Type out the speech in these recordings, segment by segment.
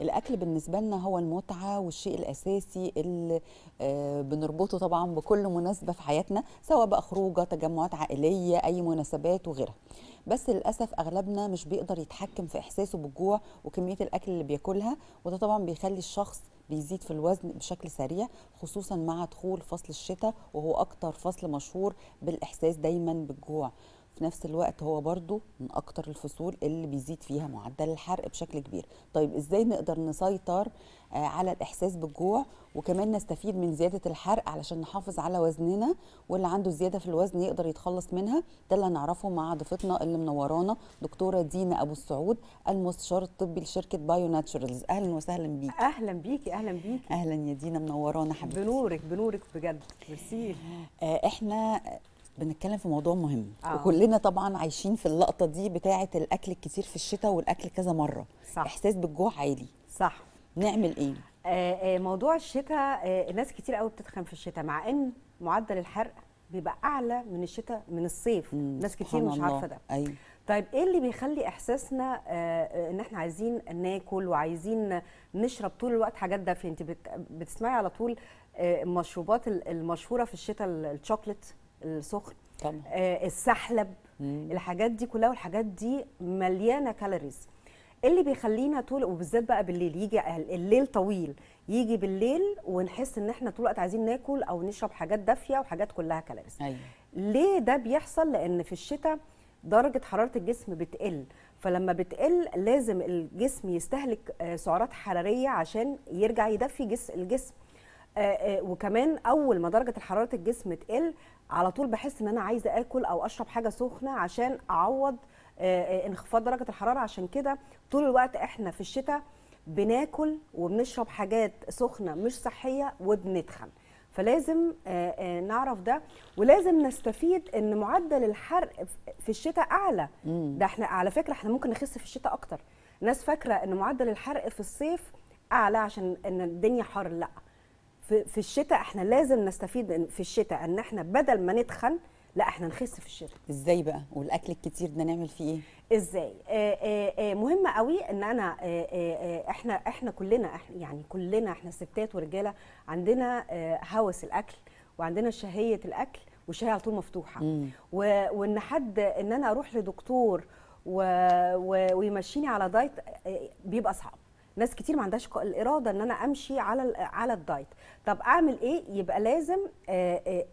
الاكل بالنسبه لنا هو المتعه والشيء الاساسي اللي آه، بنربطه طبعا بكل مناسبه في حياتنا سواء بقى خروجه تجمعات عائليه اي مناسبات وغيرها بس للاسف اغلبنا مش بيقدر يتحكم في احساسه بالجوع وكميه الاكل اللي بياكلها وده طبعا بيخلي الشخص بيزيد في الوزن بشكل سريع خصوصا مع دخول فصل الشتاء وهو اكتر فصل مشهور بالاحساس دايما بالجوع في نفس الوقت هو برضو من اكتر الفصول اللي بيزيد فيها معدل الحرق بشكل كبير طيب ازاي نقدر نسيطر آه، على الاحساس بالجوع وكمان نستفيد من زياده الحرق علشان نحافظ على وزننا واللي عنده زياده في الوزن يقدر يتخلص منها ده اللي هنعرفه مع ضيفتنا اللي منورانا دكتوره دينا ابو السعود المستشار الطبي لشركه بايو ناتشورالز اهلا وسهلا بيك اهلا بيكي اهلا بيكي اهلا يا دينا منورانا حبيبتي بنورك بنورك بجد ميرسي آه، احنا بنتكلم في موضوع مهم آه. وكلنا طبعا عايشين في اللقطه دي بتاعه الاكل الكتير في الشتاء والاكل كذا مره صح. احساس بالجوع عالي صح نعمل ايه آه, آه، موضوع الشتاء آه ناس كتير قوي بتتخن في الشتاء مع ان معدل الحرق بيبقى اعلى من الشتاء من الصيف مم. ناس كتير مش عارفه ده أي. أيوه. طيب ايه اللي بيخلي احساسنا آه،, آه ان احنا عايزين ناكل وعايزين نشرب طول الوقت حاجات دافيه انت بتسمعي على طول آه، المشروبات المشهوره في الشتاء الشوكليت السخن طبعا. آه السحلب مم. الحاجات دي كلها والحاجات دي مليانه كالوريز اللي بيخلينا طول وبالذات بقى بالليل يجي الليل طويل يجي بالليل ونحس ان احنا طول الوقت عايزين ناكل او نشرب حاجات دافيه وحاجات كلها كالوريز أيوة. ليه ده بيحصل لان في الشتاء درجه حراره الجسم بتقل فلما بتقل لازم الجسم يستهلك آه، سعرات حراريه عشان يرجع يدفي جس الجسم آه، آه، وكمان اول ما درجه حراره الجسم تقل على طول بحس ان انا عايزه اكل او اشرب حاجه سخنه عشان اعوض آه، آه، انخفاض درجه الحراره عشان كده طول الوقت احنا في الشتاء بناكل وبنشرب حاجات سخنه مش صحيه وبنتخن فلازم آه، نعرف ده ولازم نستفيد ان معدل الحرق في الشتاء اعلى ده احنا على فكره احنا ممكن نخس في الشتاء اكتر ناس فاكره ان معدل الحرق في الصيف اعلى عشان ان الدنيا حر لا في في الشتاء احنا لازم نستفيد في الشتاء ان احنا بدل ما نتخن لا احنا نخس في الشتاء ازاي بقى والاكل الكتير ده نعمل فيه ايه ازاي آآ آه، آآ آه، آه، مهم قوي ان انا آآ احنا احنا كلنا احنا يعني كلنا احنا ستات ورجاله عندنا هوس الاكل وعندنا شهيه الاكل وشهية على طول مفتوحه مم. وان حد ان انا اروح لدكتور و... و... ويمشيني على دايت بيبقى صعب ناس كتير ما عندهاش الاراده ان انا امشي على على الدايت طب اعمل ايه يبقى لازم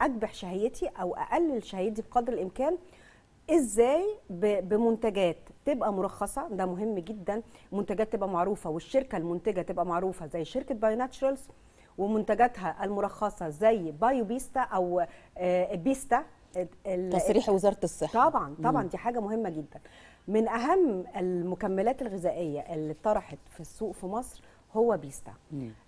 اكبح شهيتي او اقلل شهيتي بقدر الامكان ازاي بمنتجات تبقى مرخصه ده مهم جدا منتجات تبقى معروفه والشركه المنتجه تبقى معروفه زي شركه باي ناتشرالز ومنتجاتها المرخصه زي بايو بيستا او بيستا تصريح وزاره الصحه طبعا طبعا دي حاجه مهمه جدا من اهم المكملات الغذائيه اللي طرحت في السوق في مصر هو بيستا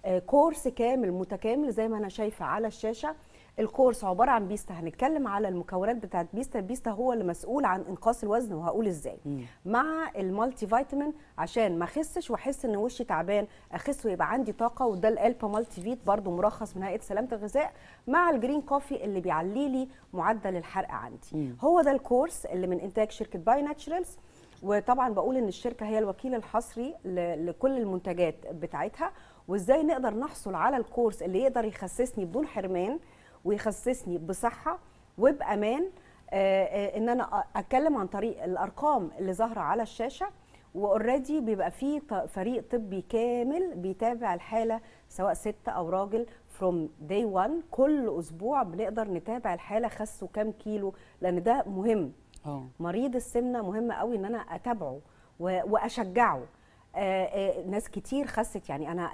آه، كورس كامل متكامل زي ما انا شايفه على الشاشه الكورس عباره عن بيستا هنتكلم على المكونات بتاعت بيستا بيستا هو اللي مسؤول عن انقاص الوزن وهقول ازاي مم. مع المالتي فيتامين عشان ما اخسش واحس ان وشي تعبان اخس ويبقى عندي طاقه وده الالبا مالتي فيت برده مرخص من هيئه سلامه الغذاء مع الجرين كوفي اللي بيعلي لي معدل الحرق عندي مم. هو ده الكورس اللي من انتاج شركه باي ناتشرالز وطبعا بقول ان الشركه هي الوكيل الحصري لكل المنتجات بتاعتها وازاي نقدر نحصل على الكورس اللي يقدر يخسسني بدون حرمان ويخصصني بصحه وبامان آه، آه، ان انا اتكلم عن طريق الارقام اللي ظاهره على الشاشه واوريدي بيبقى في فريق طبي كامل بيتابع الحاله سواء ست او راجل فروم داي 1 كل اسبوع بنقدر نتابع الحاله خسوا كام كيلو لان ده مهم أوه. مريض السمنه مهم قوي ان انا اتابعه واشجعه آه، ناس كتير خست يعني انا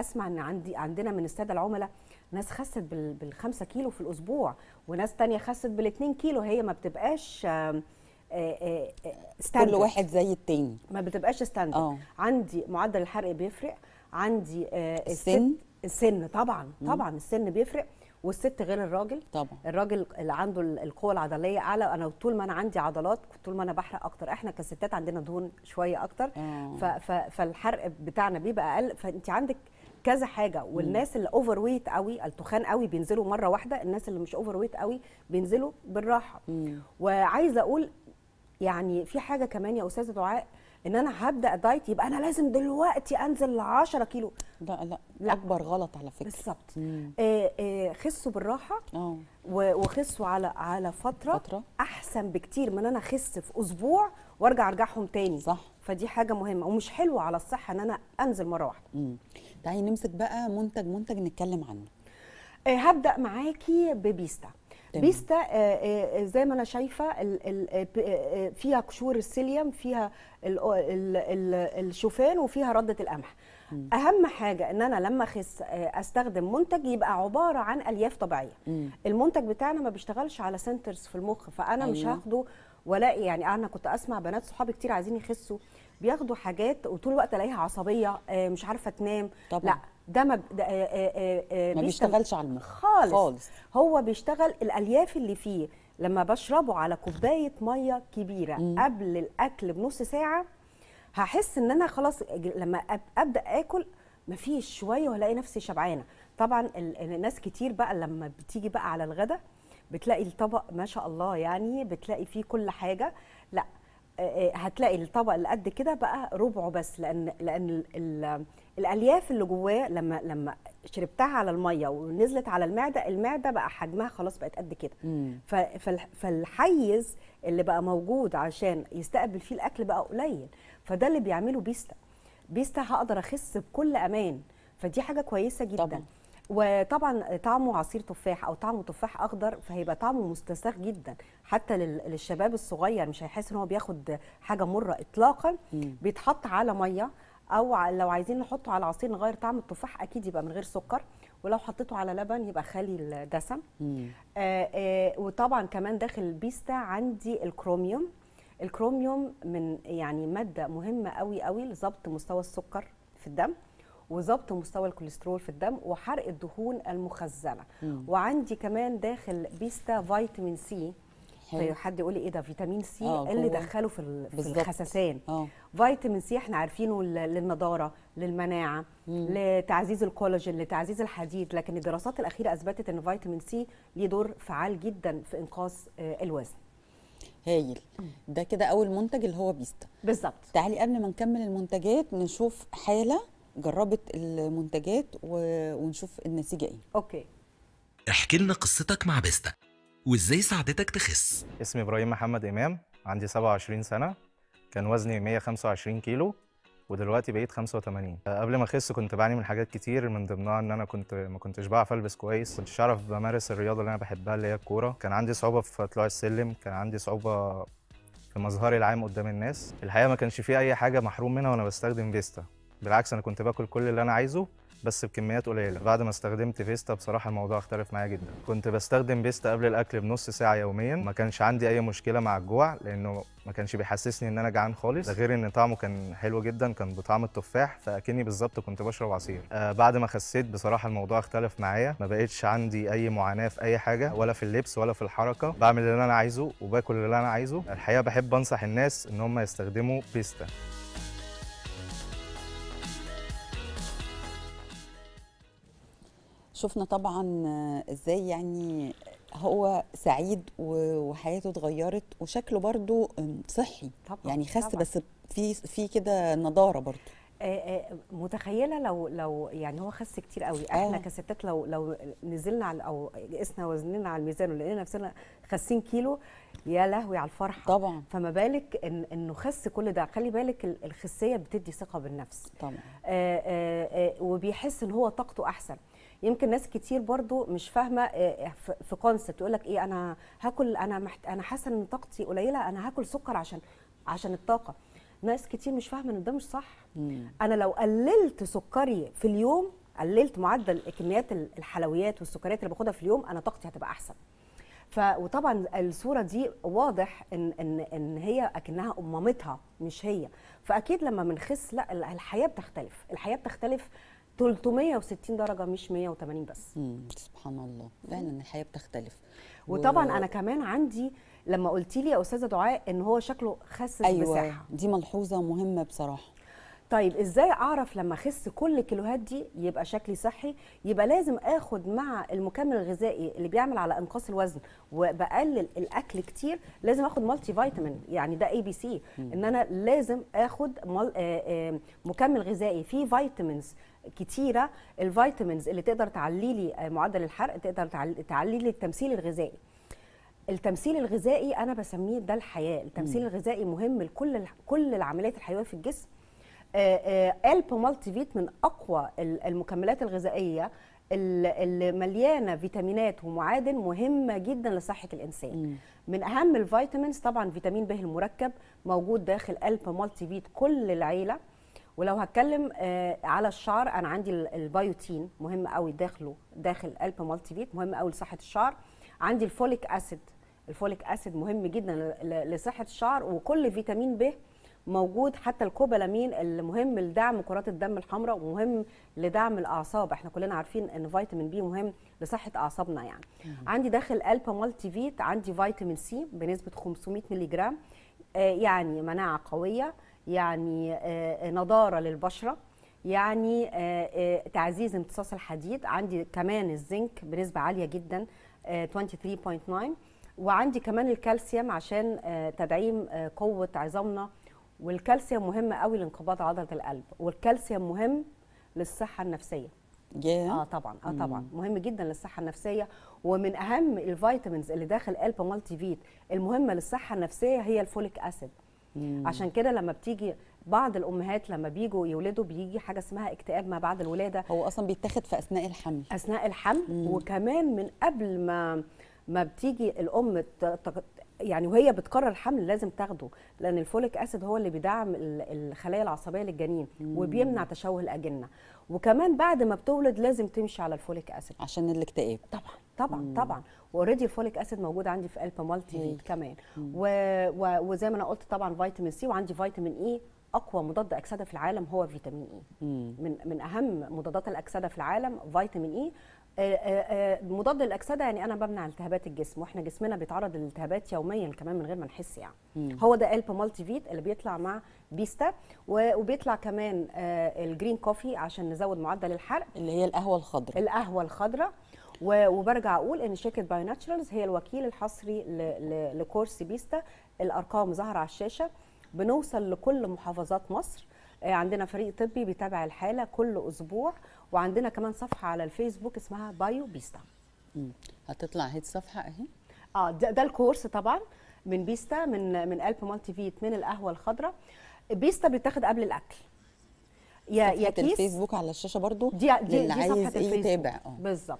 اسمع ان عندي عندنا من الساده العملاء ناس خست بال 5 كيلو في الأسبوع وناس تانية خست بال 2 كيلو هي ما بتبقاش ستاندرد آه، آه، آه، كل واحد زي التاني ما بتبقاش ستاندرد عندي معدل الحرق بيفرق عندي السن السن طبعا طبعا مم. السن بيفرق والست غير الراجل طبعا الراجل اللي عنده القوه العضليه اعلى انا طول ما انا عندي عضلات طول ما انا بحرق اكتر احنا كستات عندنا دهون شويه اكتر ف ف فالحرق بتاعنا بيبقى اقل فانت عندك كذا حاجه والناس اللي اوفر ويت قوي التخان قوي بينزلوا مره واحده الناس اللي مش اوفر ويت قوي بينزلوا بالراحه مم. وعايزه اقول يعني في حاجه كمان يا استاذه دعاء ان انا هبدا دايت يبقى انا لازم دلوقتي انزل ل 10 كيلو لا لا, لا. اكبر غلط على فكره بالظبط آه، آه، خسوا بالراحه اه وخسوا على على فتره, فترة. احسن بكتير من انا اخس في اسبوع وارجع ارجعهم تاني صح فدي حاجه مهمه ومش حلوه على الصحه ان انا انزل مره واحده مم. تعالي نمسك بقى منتج منتج نتكلم عنه آه، هبدا معاكي ببيستا تمام. بيستا آه، آه، زي ما انا شايفه فيها قشور السيليوم فيها الشوفان وفيها رده القمح مم. اهم حاجه ان انا لما اخس استخدم منتج يبقى عباره عن الياف طبيعيه مم. المنتج بتاعنا ما بيشتغلش على سنترز في المخ فانا أيوه. مش هاخده ولا يعني انا كنت اسمع بنات صحابي كتير عايزين يخسوا بياخدوا حاجات وطول الوقت الاقيها عصبيه آه، مش عارفه تنام طبعا. لا ده ما, ده آآ آه، آآ آه، ما بيشتغلش على المخ خالص. خالص هو بيشتغل الالياف اللي فيه لما بشربه على كوبايه ميه كبيره مم. قبل الاكل بنص ساعه هحس ان انا خلاص لما ابدا اكل مفيش شويه وهلاقي نفسي شبعانه طبعا الناس كتير بقى لما بتيجي بقى على الغدا بتلاقي الطبق ما شاء الله يعني بتلاقي فيه كل حاجه آه، هتلاقي الطبق اللي قد كده بقى ربعه بس لان لان الالياف اللي جواه لما لما شربتها على الميه ونزلت على المعده المعده بقى حجمها خلاص بقت قد كده فالحيز اللي بقى موجود عشان يستقبل فيه الاكل بقى قليل فده اللي بيعمله بيستا بيستا هقدر اخس بكل امان فدي حاجه كويسه جدا طبعا. وطبعا طعمه عصير تفاح او طعمه تفاح اخضر فهيبقى طعمه مستساغ جدا حتى للشباب الصغير مش هيحس ان هو بياخد حاجه مره اطلاقا بيتحط على ميه او لو عايزين نحطه على عصير نغير طعم التفاح اكيد يبقى من غير سكر ولو حطيته على لبن يبقى خالي الدسم آآ آآ وطبعا كمان داخل البيستا عندي الكروميوم الكروميوم من يعني ماده مهمه قوي قوي لضبط مستوى السكر في الدم وظبط مستوى الكوليسترول في الدم وحرق الدهون المخزنه مم. وعندي كمان داخل بيستا فيتامين سي حلو. حد يقول لي ايه ده فيتامين سي آه، اللي دخله في, في الخسسان أوه. فيتامين سي احنا عارفينه للنضاره للمناعه مم. لتعزيز الكولاجين لتعزيز الحديد لكن الدراسات الاخيره اثبتت ان فيتامين سي ليه دور فعال جدا في انقاص آه، الوزن هايل ده كده اول منتج اللي هو بيستا بالظبط تعالي قبل ما نكمل المنتجات نشوف حاله جربت المنتجات ونشوف النتيجه ايه اوكي احكي لنا قصتك مع بيستا وازاي ساعدتك تخس اسمي ابراهيم محمد امام عندي 27 سنه كان وزني 125 كيلو ودلوقتي بقيت 85 قبل ما اخس كنت بعاني من حاجات كتير من ضمنها ان انا كنت ما كنتش بعرف البس كويس كنتش اعرف بمارس الرياضه اللي انا بحبها اللي هي الكوره كان عندي صعوبه في طلوع السلم كان عندي صعوبه في مظهري العام قدام الناس الحقيقه ما كانش في اي حاجه محروم منها وانا بستخدم فيستا بالعكس انا كنت باكل كل اللي انا عايزه بس بكميات قليله بعد ما استخدمت فيستا بصراحه الموضوع اختلف معايا جدا كنت بستخدم فيستا قبل الاكل بنص ساعه يوميا ما كانش عندي اي مشكله مع الجوع لانه ما كانش بيحسسني ان انا جعان خالص ده غير ان طعمه كان حلو جدا كان بطعم التفاح فاكني بالظبط كنت بشرب عصير آه بعد ما خسيت بصراحه الموضوع اختلف معايا ما بقتش عندي اي معاناه في اي حاجه ولا في اللبس ولا في الحركه بعمل اللي انا عايزه وباكل اللي انا عايزه الحقيقه بحب انصح الناس ان هم يستخدموا بيستا شفنا طبعا آه، ازاي يعني هو سعيد وحياته اتغيرت وشكله برضو صحي طبعا يعني خس طبعا. بس في في كده نضاره برضو آه، آه، متخيله لو لو يعني هو خس كتير قوي آه. احنا كستات لو لو نزلنا على او قسنا وزننا على الميزان ولقينا نفسنا خاسين كيلو يا لهوي على الفرحه طبعا فما بالك إن انه خس كل ده خلي بالك الخسيه بتدي ثقه بالنفس طبعا آآ آآ وبيحس ان هو طاقته احسن يمكن ناس كتير برضو مش فاهمه في كونسبت يقول لك ايه انا هاكل انا محت... انا حاسه ان طاقتي قليله انا هاكل سكر عشان عشان الطاقه ناس كتير مش فاهمه ان ده مش صح مم. انا لو قللت سكري في اليوم قللت معدل كميات الحلويات والسكريات اللي باخدها في اليوم انا طاقتي هتبقى احسن ف وطبعا الصوره دي واضح ان ان ان هي اكنها امامتها مش هي فاكيد لما بنخس لا الحياه بتختلف الحياه بتختلف 360 درجه مش 180 بس مم. سبحان الله فعلا الحياه بتختلف وطبعا و... انا كمان عندي لما قلتي لي يا استاذه دعاء ان هو شكله خسس أيوة مساحه دي ملحوظه مهمه بصراحه طيب ازاي اعرف لما اخس كل الكيلوهات دي يبقى شكلي صحي يبقى لازم اخد مع المكمل الغذائي اللي بيعمل على انقاص الوزن وبقلل الاكل كتير لازم اخد مالتي فيتامين يعني ده اي بي سي ان انا لازم اخد مل... آه، آه، مكمل غذائي فيه فيتامينز كتيره الفيتامينز اللي تقدر تعلي لي آه، معدل الحرق تقدر تعلي لي التمثيل الغذائي التمثيل الغذائي انا بسميه ده الحياه التمثيل م. الغذائي مهم لكل كل العمليات الحيويه في الجسم الب مالتي فيت من اقوى المكملات الغذائيه اللي مليانه فيتامينات ومعادن مهمه جدا لصحه الانسان م. من اهم الفيتامينز طبعا فيتامين ب المركب موجود داخل الب مالتي فيت كل العيله ولو هتكلم آه، على الشعر انا عندي البيوتين مهم قوي داخله داخل الب مالتي فيت مهم قوي لصحه الشعر عندي الفوليك اسيد الفوليك اسيد مهم جدا لصحه الشعر وكل فيتامين ب موجود حتى الكوبالامين المهم لدعم كرات الدم الحمراء ومهم لدعم الاعصاب احنا كلنا عارفين ان فيتامين بي مهم لصحه اعصابنا يعني عندي داخل البا مالتي فيت عندي فيتامين سي بنسبه 500 مللي جرام آه يعني مناعه قويه يعني آه نضاره للبشره يعني آه, آه، تعزيز امتصاص الحديد عندي كمان الزنك بنسبه عاليه جدا 23.9 آه، وعندي كمان الكالسيوم عشان آه، تدعيم آه، قوه عظامنا والكالسيوم مهم قوي لانقباض عضله القلب والكالسيوم مهم للصحه النفسيه yeah. اه طبعا اه طبعا mm. مهم جدا للصحه النفسيه ومن اهم الفيتامينز اللي داخل الب مالتي فيت المهمه للصحه النفسيه هي الفوليك اسيد mm. عشان كده لما بتيجي بعض الامهات لما بيجوا يولدوا بيجي حاجه اسمها اكتئاب ما بعد الولاده هو اصلا بيتاخد في اثناء الحمل اثناء الحمل مم. Mm. وكمان من قبل ما ما بتيجي الام يعني وهي بتقرر الحمل لازم تاخده لان الفوليك اسيد هو اللي بيدعم الخلايا العصبيه للجنين وبيمنع تشوه الاجنه وكمان بعد ما بتولد لازم تمشي على الفوليك اسيد عشان الاكتئاب طبعا طبعا مم. طبعا اوريدي الفوليك اسيد موجود عندي في قلب مالتي فيت كمان و... و... وزي ما انا قلت طبعا فيتامين سي وعندي فيتامين اي e اقوى مضاد اكسده في العالم هو فيتامين اي e. مم. من من اهم مضادات الاكسده في العالم فيتامين اي e. آه، آه، آه، مضاد الاكسده يعني انا بمنع التهابات الجسم واحنا جسمنا بيتعرض للالتهابات يوميا كمان من غير ما نحس يعني مم. هو ده الب مالتي فيت اللي بيطلع مع بيستا وبيطلع كمان الجرين كوفي عشان نزود معدل الحرق اللي هي القهوه الخضراء القهوه الخضراء وبرجع اقول ان شركه باي ناتشرالز هي الوكيل الحصري لكورس بيستا الارقام ظاهره على الشاشه بنوصل لكل محافظات مصر آه، عندنا فريق طبي بيتابع الحاله كل اسبوع وعندنا كمان صفحه على الفيسبوك اسمها بايو بيستا هتطلع هي الصفحه اهي اه ده, ده الكورس طبعا من بيستا من من الب مالتي فيت من القهوه الخضراء بيستا بيتاخد قبل الاكل يا يا كيس الفيسبوك على الشاشه برضو دي دي, اللي دي عايز إيه يتابع اه بالظبط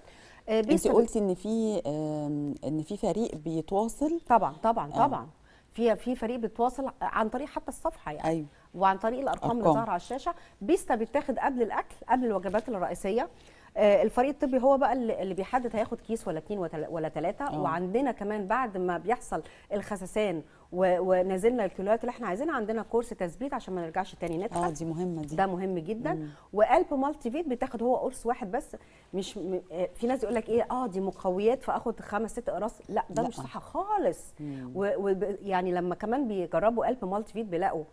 آه، انت قلتي ان في ان في فريق بيتواصل طبعا طبعا آه. طبعا في في فريق بيتواصل عن طريق حتى الصفحه يعني أيوة. وعن طريق الارقام أرقام. اللي ظاهره على الشاشه بيستا بيتاخد قبل الاكل قبل الوجبات الرئيسيه آه، الفريق الطبي هو بقى اللي بيحدد هياخد كيس ولا اتنين ولا تلاته أوه. وعندنا كمان بعد ما بيحصل الخسسان ونزلنا الكيلوات اللي احنا عايزينها عندنا كورس تثبيت عشان ما نرجعش تاني نتخن اه دي مهمه دي ده مهم جدا مم. وقلب مالتي فيت بتاخد هو قرص واحد بس مش م... آه، في ناس يقول لك ايه اه دي مقويات فاخد خمس ست اقراص لا ده لا. مش صح خالص ويعني و... يعني لما كمان بيجربوا قلب مالتي فيت بيلاقوا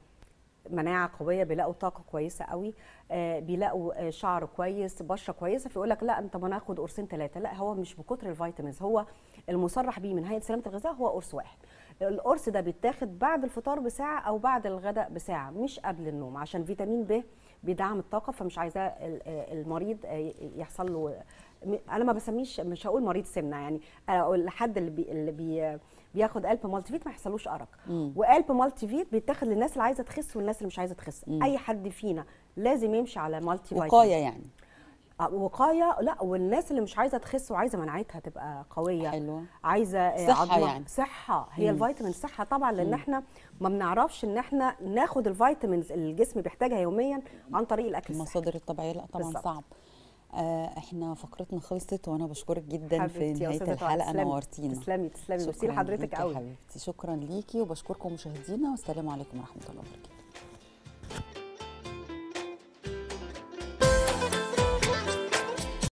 مناعه قويه بيلاقوا طاقه كويسه قوي آه، بيلاقوا آه، شعر كويس بشره كويسه فيقول لك لا انت ما ناخد قرصين ثلاثه لا هو مش بكتر الفيتامينز هو المصرح بيه من هيئه سلامه الغذاء هو قرص واحد القرص ده بيتاخد بعد الفطار بساعه او بعد الغداء بساعه مش قبل النوم عشان فيتامين ب بيدعم الطاقه فمش عايزاه آه، المريض يحصل له انا ما بسميش مش هقول مريض سمنه يعني لحد اللي بي, اللي بي بياخد قلب مالتي فيت ما يحصلوش ارق وقلب مالتي فيت بيتاخد للناس اللي عايزه تخس والناس اللي مش عايزه تخس اي حد فينا لازم يمشي على مالتي فيت وقايه يعني آه، وقايه لا والناس اللي مش عايزه تخس وعايزه مناعتها تبقى قويه حلوه عايزه صحه يعني صحه هي مم. الفيتامين صحه طبعا لان مم. احنا ما بنعرفش ان احنا ناخد الفيتامينز اللي الجسم بيحتاجها يوميا عن طريق الاكل المصادر الطبيعيه لا طبعا بالزبط. صعب آه، احنا فقرتنا خلصت وانا بشكرك جدا في نهايه الحلقه نورتينا تسلمي تسلمي ميرسي لحضرتك قوي حبيبتي شكرا ليكي وبشكركم مشاهدينا والسلام عليكم ورحمه الله وبركاته